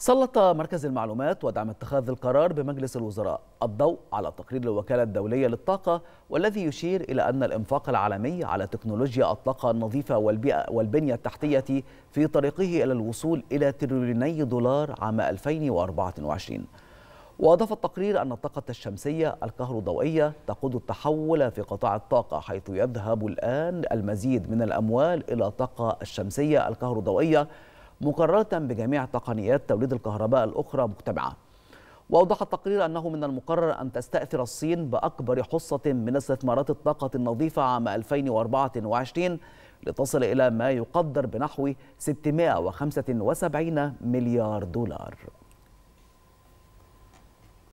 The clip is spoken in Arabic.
سلط مركز المعلومات ودعم اتخاذ القرار بمجلس الوزراء الضوء على تقرير الوكالة الدولية للطاقة والذي يشير إلى أن الإنفاق العالمي على تكنولوجيا الطاقة النظيفة والبيئة والبنية التحتية في طريقه إلى الوصول إلى تريليوني دولار عام 2024 وأضاف التقرير أن الطاقة الشمسية الكهروضوئية تقود التحول في قطاع الطاقة حيث يذهب الآن المزيد من الأموال إلى الطاقة الشمسية الكهروضوئية مقارنة بجميع تقنيات توليد الكهرباء الأخرى مجتمعة وأوضح التقرير أنه من المقرر أن تستأثر الصين بأكبر حصة من استثمارات الطاقة النظيفة عام 2024 لتصل إلى ما يقدر بنحو 675 مليار دولار